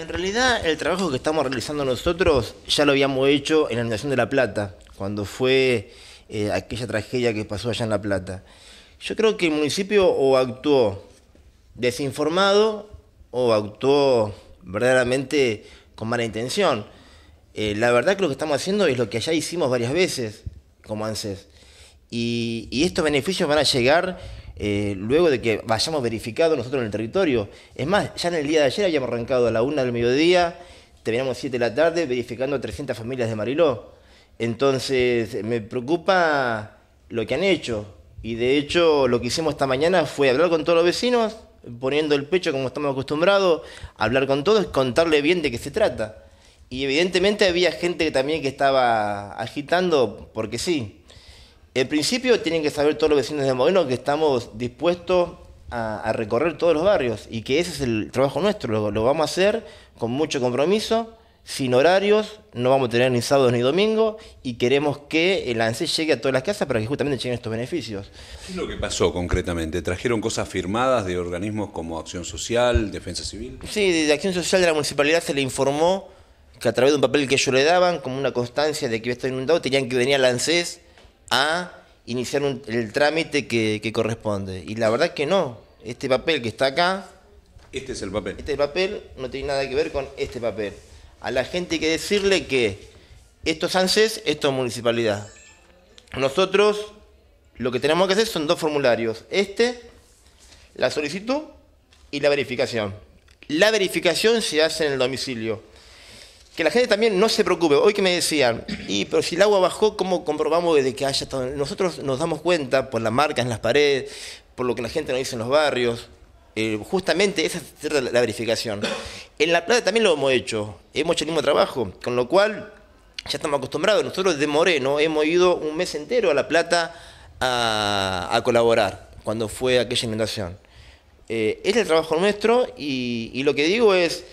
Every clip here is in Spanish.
en realidad el trabajo que estamos realizando nosotros ya lo habíamos hecho en la Nación de La Plata, cuando fue eh, aquella tragedia que pasó allá en La Plata. Yo creo que el municipio o actuó desinformado o actuó verdaderamente con mala intención. Eh, la verdad que lo que estamos haciendo es lo que allá hicimos varias veces como ANSES. y estos beneficios van a llegar eh, luego de que vayamos verificado nosotros en el territorio. Es más, ya en el día de ayer habíamos arrancado a la una del mediodía, terminamos siete de la tarde verificando 300 familias de Mariló. Entonces, me preocupa lo que han hecho. Y de hecho, lo que hicimos esta mañana fue hablar con todos los vecinos, poniendo el pecho como estamos acostumbrados, hablar con todos, contarle bien de qué se trata. Y evidentemente había gente también que estaba agitando porque sí. En principio tienen que saber todos los vecinos de Moreno que estamos dispuestos a, recorrer todos los barrios y que ese es el trabajo nuestro, lo, vamos a hacer con mucho compromiso, sin horarios, no vamos a tener ni sábados ni domingo y queremos que el ANSES e llegue a todas las casas para que justamente lleguen estos beneficios. ¿Qué es lo que pasó concretamente? ¿Trajeron cosas firmadas de organismos como Acción Social, Defensa Civil? Sí, de Acción Social de la Municipalidad se le informó que a través de un papel que ellos le daban, como una constancia de que iba a estar inundado, tenían que venir al ANSES e a iniciar el trámite que, corresponde. Y la verdad que no, este papel que está acá... Este es el papel. Este papel no tiene nada que ver con este papel. A la gente hay que decirle que esto es ANSES, esto es municipalidad. Nosotros lo que tenemos que hacer son dos formularios. Este, la solicitud y la verificación. La verificación se hace en el domicilio que la gente también no se preocupe. Hoy que me decían, y pero si el agua bajó, ¿cómo comprobamos desde que haya estado? Nosotros nos damos cuenta por las marcas en las paredes, por lo que la gente nos dice en los barrios. Eh, justamente esa es la, verificación. En La Plata también lo hemos hecho, hemos hecho el mismo trabajo, con lo cual ya estamos acostumbrados. Nosotros de Moreno hemos ido un mes entero a La Plata a, colaborar cuando fue aquella inundación. Eh, es el trabajo nuestro y lo que digo es...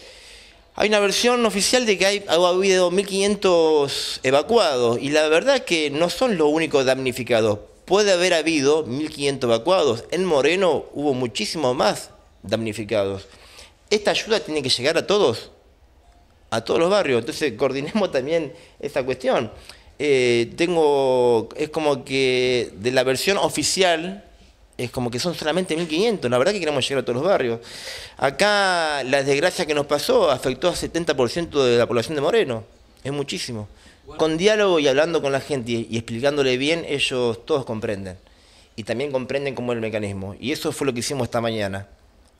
Hay una versión oficial de que hay, ha habido 1.500 evacuados y la verdad que no son los únicos damnificados. Puede haber habido 1.500 evacuados. En Moreno hubo muchísimos más damnificados. Esta ayuda tiene que llegar a todos, a todos los barrios. Entonces coordinemos también esta cuestión. Eh, tengo, es como que de la versión oficial es como que son solamente 1500, la verdad que queremos llegar a todos los barrios. Acá la desgracia que nos pasó afectó a 70% de la población de Moreno, es muchísimo. Con diálogo y hablando con la gente y, explicándole bien, ellos todos comprenden. Y también comprenden cómo es el mecanismo. Y eso fue lo que hicimos esta mañana.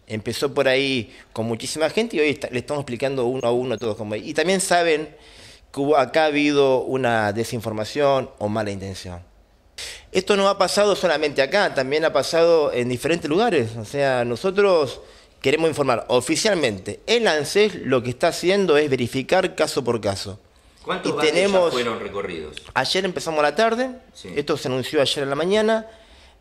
Empezó por ahí con muchísima gente y hoy le estamos explicando uno a uno a todos cómo Y también saben que acá ha habido una desinformación o mala intención. Esto no ha pasado solamente acá, también ha pasado en diferentes lugares. O sea, nosotros queremos informar oficialmente. El ANSES lo que está haciendo es verificar caso por caso. ¿Cuántos y tenemos, fueron recorridos? Ayer empezamos a la tarde, esto se anunció ayer en la mañana,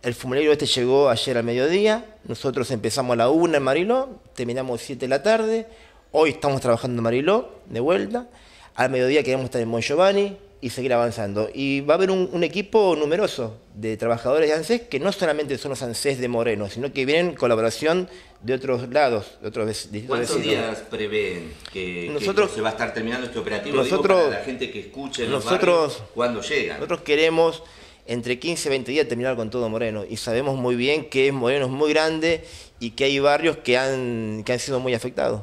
el fumelero este llegó ayer al mediodía, nosotros empezamos a la una en Mariló, terminamos 7 de la tarde, hoy estamos trabajando en Mariló, de vuelta, al mediodía queremos estar en Giovanni y seguir avanzando. Y va a haber un, equipo numeroso de trabajadores de ANSES que no solamente son los ANSES de Moreno, sino que vienen colaboración de otros lados, de otros distritos. ¿Cuántos días prevén que, se va a estar terminando este operativo? Nosotros, la gente que escuche nosotros, cuando llegan? Nosotros queremos entre 15 y 20 días terminar con todo Moreno. Y sabemos muy bien que Moreno es muy grande y que hay barrios que han, que han sido muy afectados.